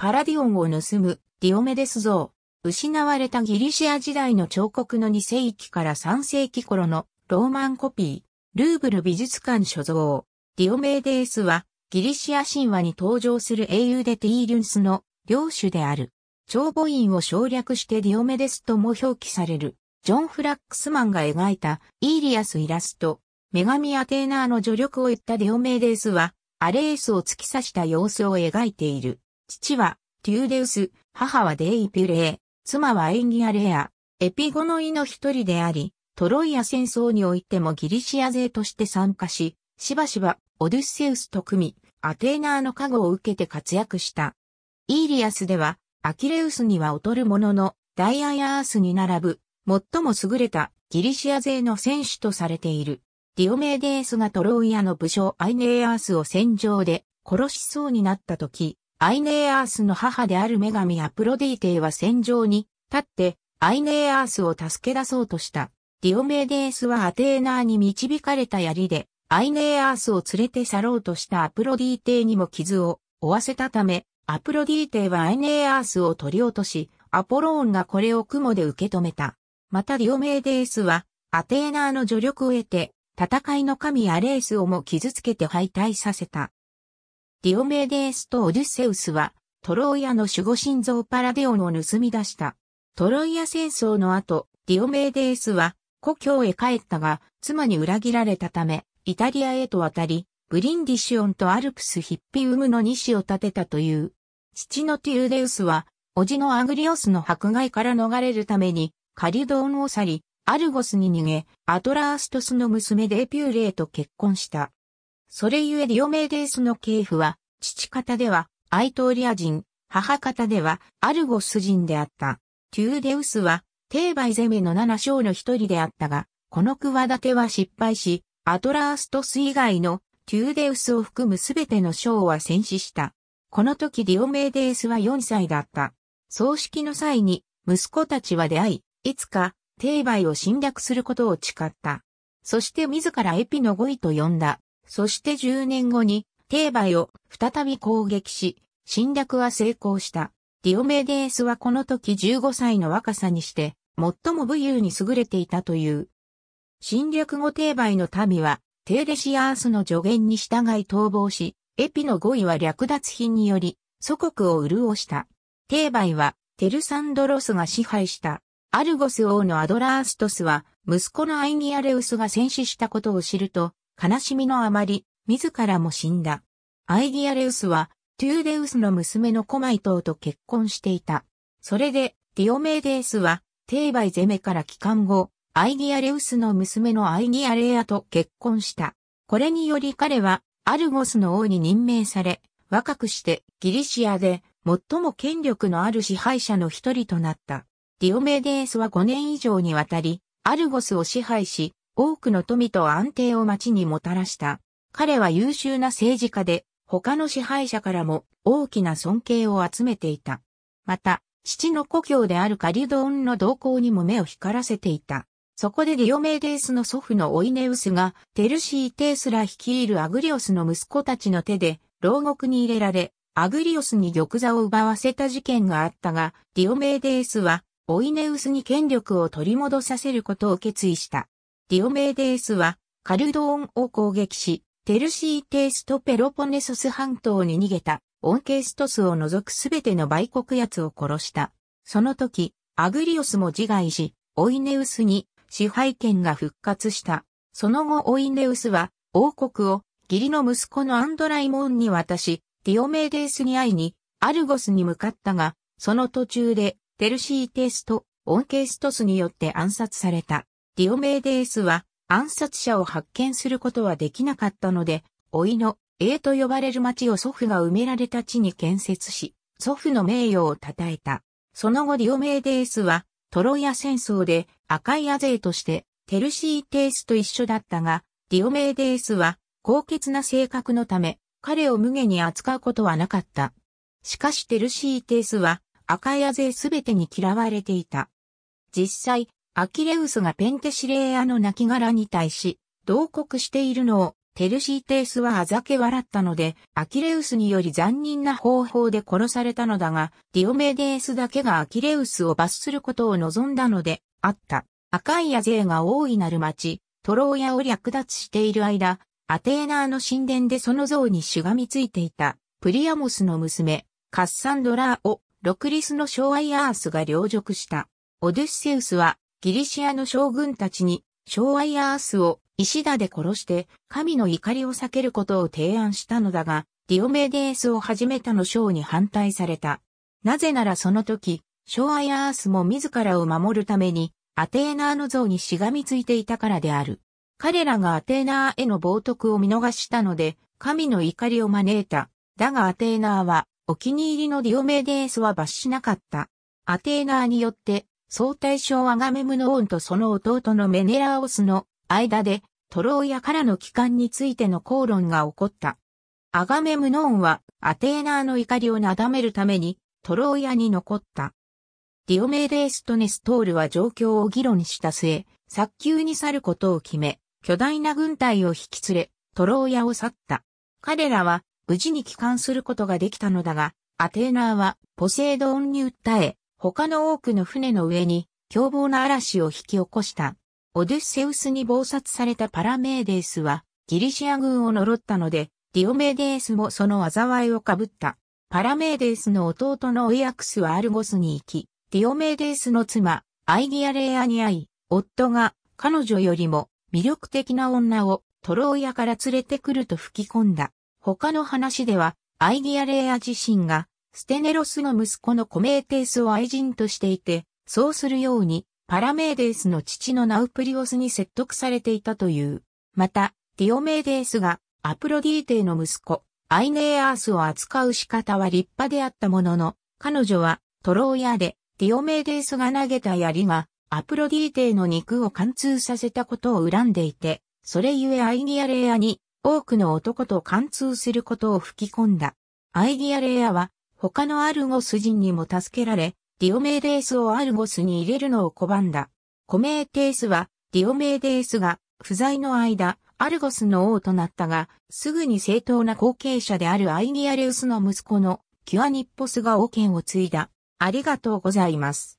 パラディオンを盗むディオメデス像。失われたギリシア時代の彫刻の2世紀から3世紀頃のローマンコピー、ルーブル美術館所蔵。ディオメデースはギリシア神話に登場する英雄でティーリュンスの領主である。長母院を省略してディオメデスとも表記される。ジョン・フラックスマンが描いたイーリアスイラスト、女神アテーナーの助力を言ったディオメデースは、アレースを突き刺した様子を描いている。父は、テューデウス、母はデイピュレー、妻はエンギアレア、エピゴノイの一人であり、トロイア戦争においてもギリシア勢として参加し、しばしばオデュッセウスと組み、アテーナーの加護を受けて活躍した。イーリアスでは、アキレウスには劣るものの、ダイアヤースに並ぶ、最も優れたギリシア勢の選手とされている。ディオメーデースがトロイアの武将アイネーアースを戦場で殺しそうになった時、アイネーアースの母である女神アプロディーテイは戦場に立ってアイネーアースを助け出そうとした。ディオメデースはアテーナーに導かれた槍でアイネーアースを連れて去ろうとしたアプロディーテイにも傷を負わせたため、アプロディーテイはアイネーアースを取り落とし、アポローンがこれを雲で受け止めた。またディオメーデースは、アテーナーの助力を得て、戦いの神アレースをも傷つけて敗退させた。ディオメデースとオデュッセウスは、トロイアの守護神像パラデオンを盗み出した。トロイア戦争の後、ディオメデースは、故郷へ帰ったが、妻に裏切られたため、イタリアへと渡り、ブリンディシオンとアルプスヒッピウムの西を建てたという。父のティウデウスは、叔父のアグリオスの迫害から逃れるために、カリドーンを去り、アルゴスに逃げ、アトラーストスの娘デエピューレーと結婚した。それゆえディオメーデースの系譜は、父方ではアイトーリア人、母方ではアルゴス人であった。テューデウスは、テーバイゼメの七章の一人であったが、この企ては失敗し、アトラーストス以外のテューデウスを含むすべての章は戦死した。この時ディオメーデースは4歳だった。葬式の際に息子たちは出会い、いつかテーバイを侵略することを誓った。そして自らエピの語彙と呼んだ。そして10年後に、テーバイを再び攻撃し、侵略は成功した。ディオメデースはこの時15歳の若さにして、最も武勇に優れていたという。侵略後テーバイの民は、テーレシアースの助言に従い逃亡し、エピの語彙は略奪品により、祖国を潤した。テーバイは、テルサンドロスが支配した。アルゴス王のアドラーストスは、息子のアイニアレウスが戦死したことを知ると、悲しみのあまり、自らも死んだ。アイディアレウスは、トゥーデウスの娘のコマイトーと結婚していた。それで、ディオメーデウスは、テーバイゼメから帰還後、アイディアレウスの娘のアイディアレアと結婚した。これにより彼は、アルゴスの王に任命され、若くしてギリシアで最も権力のある支配者の一人となった。ディオメーデースは5年以上にわたり、アルゴスを支配し、多くの富と安定を町にもたらした。彼は優秀な政治家で、他の支配者からも大きな尊敬を集めていた。また、父の故郷であるカリドーンの動向にも目を光らせていた。そこでディオメーデウスの祖父のオイネウスが、テルシー・テースら率いるアグリオスの息子たちの手で、牢獄に入れられ、アグリオスに玉座を奪わせた事件があったが、ディオメーデウスは、オイネウスに権力を取り戻させることを決意した。ディオメーデースはカルドーンを攻撃し、テルシーテースとペロポネソス半島に逃げた、オンケーストスを除くすべての売国奴を殺した。その時、アグリオスも自害し、オイネウスに支配権が復活した。その後オイネウスは王国を義理の息子のアンドライモンに渡し、ディオメーデースに会いにアルゴスに向かったが、その途中でテルシーテースとオンケーストスによって暗殺された。ディオメーデースは暗殺者を発見することはできなかったので、老いの、永と呼ばれる町を祖父が埋められた地に建設し、祖父の名誉を称えた。その後ディオメーデースは、トロイア戦争で赤いアゼーとして、テルシーテースと一緒だったが、ディオメーデースは、高潔な性格のため、彼を無下に扱うことはなかった。しかしテルシーテースは、赤いアゼーすべてに嫌われていた。実際、アキレウスがペンテシレーアの亡骸に対し、同国しているのを、テルシーテースはあざけ笑ったので、アキレウスにより残忍な方法で殺されたのだが、ディオメデースだけがアキレウスを罰することを望んだので、あった。赤いア勢が大いなる町、トローヤを略奪している間、アテーナーの神殿でその像にしがみついていた、プリアモスの娘、カッサンドラーを、ロクリスのショーアイアースが領辱した。オデュッセウスは、ギリシアの将軍たちに、ショーアイアースを石田で殺して、神の怒りを避けることを提案したのだが、ディオメデースを始めたのショーに反対された。なぜならその時、ショーアイアースも自らを守るために、アテーナーの像にしがみついていたからである。彼らがアテーナーへの冒涜を見逃したので、神の怒りを招いた。だがアテーナーは、お気に入りのディオメデースは罰しなかった。アテーナーによって、総大将アガメムノオンとその弟のメネラオスの間でトローヤからの帰還についての口論が起こった。アガメムノオンはアテーナーの怒りをなだめるためにトローヤに残った。ディオメーデーストネストールは状況を議論した末、早急に去ることを決め、巨大な軍隊を引き連れ、トローヤを去った。彼らは無事に帰還することができたのだが、アテーナーはポセイドンに訴え、他の多くの船の上に凶暴な嵐を引き起こした。オデュッセウスに謀殺されたパラメーデースはギリシア軍を呪ったので、ディオメデースもその災いをかぶった。パラメーデースの弟のオイアクスはアルゴスに行き、ディオメーデースの妻、アイギアレイアに会い、夫が彼女よりも魅力的な女をトローヤから連れてくると吹き込んだ。他の話では、アイギアレイア自身がステネロスの息子のコメーテースを愛人としていて、そうするように、パラメーデースの父のナウプリオスに説得されていたという。また、ディオメーデースがアプロディーテの息子、アイネーアースを扱う仕方は立派であったものの、彼女はトローヤでディオメーデースが投げた槍がアプロディーテの肉を貫通させたことを恨んでいて、それゆえアイギアレアに多くの男と貫通することを吹き込んだ。アイギアレアは他のアルゴス人にも助けられ、ディオメーデースをアルゴスに入れるのを拒んだ。コメーテースは、ディオメーデースが不在の間、アルゴスの王となったが、すぐに正当な後継者であるアイギアレウスの息子のキュアニッポスが王権を継いだ。ありがとうございます。